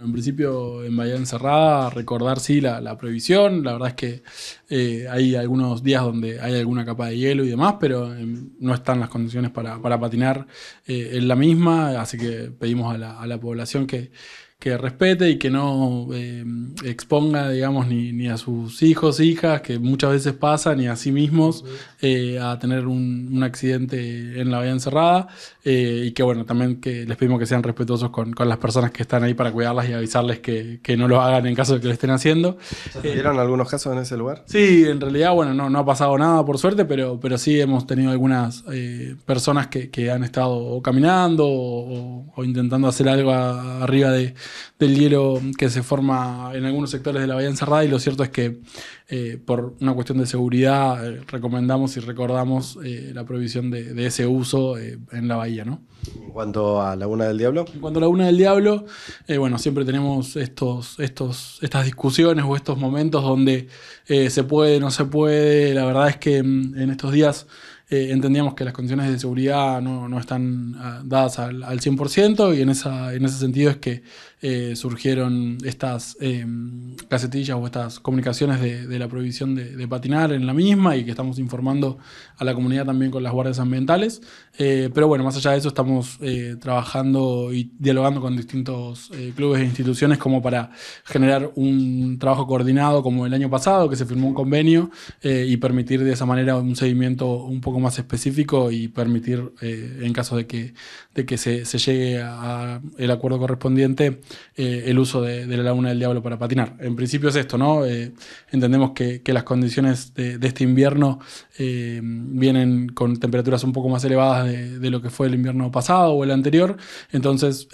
En principio, en Bahía Encerrada, recordar sí la, la prohibición. La verdad es que eh, hay algunos días donde hay alguna capa de hielo y demás, pero em, no están las condiciones para, patinar eh, en la misma. Así que pedimos a la, a la población que, que respete y que no eh, exponga, digamos, ni, ni, a sus hijos, hijas, que muchas veces pasan, ni a sí mismos, eh, a tener un, accidente en la vía encerrada. Eh, y que, bueno, también que les pedimos que sean respetuosos con, las personas que están ahí para cuidarlas y avisarles que, no lo hagan en caso de que lo estén haciendo. ¿Eran algunos casos en ese lugar? Sí, en realidad, bueno, no, no ha pasado nada, por suerte, pero, pero sí hemos tenido algunas personas que, han estado caminando o, intentando hacer algo arriba de del hielo que se forma en algunos sectores de la Bahía Encerrada y lo cierto es que eh, por una cuestión de seguridad eh, recomendamos y recordamos eh, la prohibición de, ese uso en la bahía. ¿no? En cuanto a Laguna del Diablo. En cuanto a Laguna del Diablo, bueno, siempre tenemos estos, estos, estas discusiones o estos momentos donde se puede, no se puede. La verdad es que mm, en estos días... entendíamos que las condiciones de seguridad no, están ah, dadas al, 100% y en, esa, en ese sentido es que eh, surgieron estas eh, casetillas o estas comunicaciones de, la prohibición de, patinar en la misma y que estamos informando a la comunidad también con las guardias ambientales. Eh, pero bueno, más allá de eso estamos trabajando y dialogando con distintos clubes e instituciones como para generar un trabajo coordinado como el año pasado, que se firmó un convenio y permitir de esa manera un seguimiento un poco más específico y permitir en caso de que, de que se llegue al acuerdo correspondiente eh, el uso de, la Laguna del Diablo para patinar. En principio es esto, ¿no? Eh, entendemos que, las condiciones de, este invierno eh, vienen con temperaturas un poco más elevadas de, lo que fue el invierno pasado o el anterior, entonces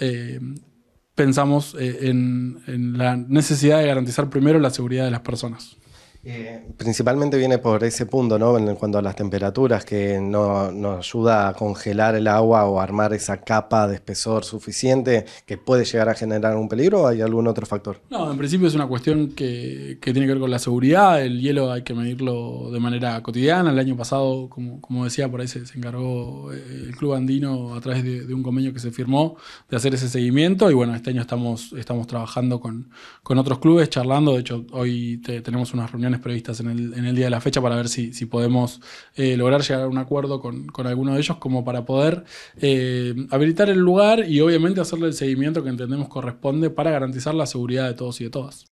pensamos en la necesidad de garantizar primero la seguridad de las personas. Eh, principalmente viene por ese punto, ¿no? En cuanto a las temperaturas, que no nos ayuda a congelar el agua o armar esa capa de espesor suficiente que puede llegar a generar un peligro o hay algún otro factor? No, en principio es una cuestión que, tiene que ver con la seguridad. El hielo hay que medirlo de manera cotidiana. El año pasado, como, decía, por ahí se, encargó eh, el Club Andino a través de, un convenio que se firmó de hacer ese seguimiento. Y bueno, este año estamos, estamos trabajando con, con otros clubes, charlando. De hecho, hoy tenemos unas reuniones previstas en el, día de la fecha para ver si, podemos eh, lograr llegar a un acuerdo con, alguno de ellos como para poder eh, habilitar el lugar y obviamente hacerle el seguimiento que entendemos corresponde para garantizar la seguridad de todos y de todas.